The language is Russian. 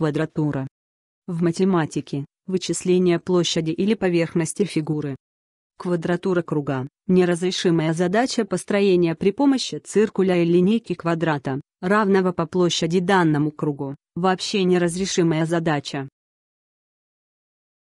квадратура. В математике – вычисление площади или поверхности фигуры. Квадратура круга – неразрешимая задача построения при помощи циркуля и линейки квадрата, равного по площади данному кругу, вообще неразрешимая задача.